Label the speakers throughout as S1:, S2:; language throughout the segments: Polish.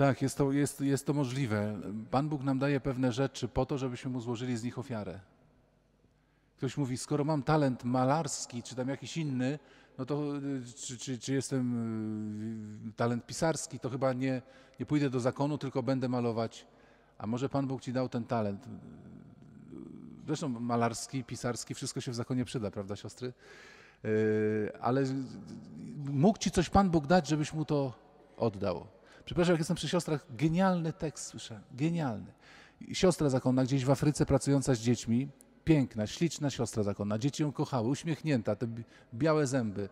S1: Tak, jest to, jest, jest to możliwe. Pan Bóg nam daje pewne rzeczy po to, żebyśmy mu złożyli z nich ofiarę. Ktoś mówi, skoro mam talent malarski, czy tam jakiś inny, no to y, czy, czy, czy jestem y, talent pisarski, to chyba nie, nie pójdę do zakonu, tylko będę malować. A może Pan Bóg ci dał ten talent? Zresztą malarski, pisarski, wszystko się w zakonie przyda, prawda, siostry? Y, ale mógł ci coś Pan Bóg dać, żebyś mu to oddał. Przepraszam, jak jestem przy siostrach, genialny tekst słyszałem, genialny. Siostra zakonna gdzieś w Afryce pracująca z dziećmi, piękna, śliczna siostra zakonna, dzieci ją kochały, uśmiechnięta, te białe zęby,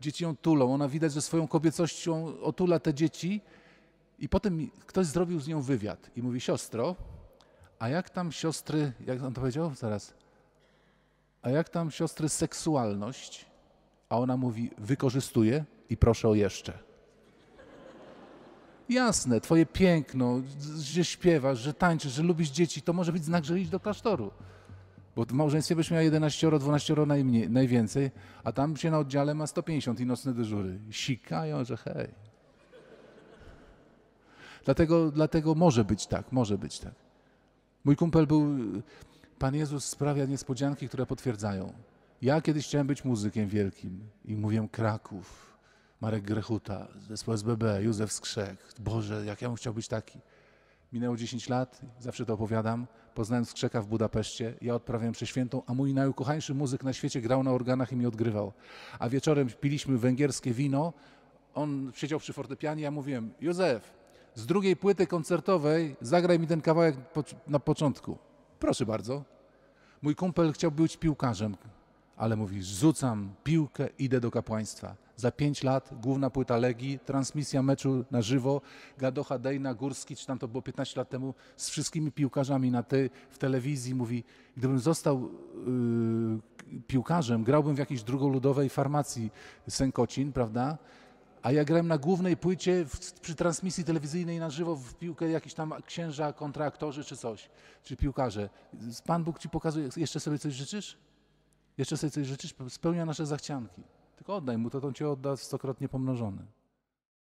S1: dzieci ją tulą, ona widać, że swoją kobiecością otula te dzieci i potem ktoś zrobił z nią wywiad i mówi, siostro, a jak tam siostry, jak on to powiedział? Zaraz. A jak tam siostry seksualność? A ona mówi, wykorzystuje i proszę o jeszcze. Jasne, twoje piękno, że śpiewasz, że tańczysz, że lubisz dzieci, to może być znak, że iść do klasztoru. Bo w małżeństwie byś miała 11, 12 najmniej, najwięcej, a tam się na oddziale ma 150 i nocne dyżury. Sikają, że hej. Dlatego, dlatego może być tak, może być tak. Mój kumpel był. Pan Jezus sprawia niespodzianki, które potwierdzają. Ja kiedyś chciałem być muzykiem wielkim i mówię Kraków. Marek Grechuta, zespół SBB, Józef Skrzek. Boże, jak ja bym chciał być taki. Minęło 10 lat, zawsze to opowiadam. Poznałem Skrzeka w Budapeszcie, ja odprawiałem przeświętą, a mój najukochańszy muzyk na świecie grał na organach i mi odgrywał. A wieczorem piliśmy węgierskie wino, on siedział przy fortepianie, ja mówiłem, Józef, z drugiej płyty koncertowej zagraj mi ten kawałek na początku. Proszę bardzo. Mój kumpel chciał być piłkarzem, ale mówi, rzucam piłkę, idę do kapłaństwa. Za pięć lat główna płyta Legii, transmisja meczu na żywo, Gadocha, Dejna, Górski, czy tam to było 15 lat temu, z wszystkimi piłkarzami na ty, w telewizji. Mówi, gdybym został yy, piłkarzem, grałbym w jakiejś drugoludowej farmacji Sękocin, prawda? A ja grałem na głównej płycie w, przy transmisji telewizyjnej na żywo w piłkę jakiś tam księża, kontraktorzy czy coś, czy piłkarze. Pan Bóg ci pokazuje, jeszcze sobie coś życzysz? Jeszcze sobie coś życzysz? Spełnia nasze zachcianki oddaj mu to, to on cię odda stokrotnie pomnożony.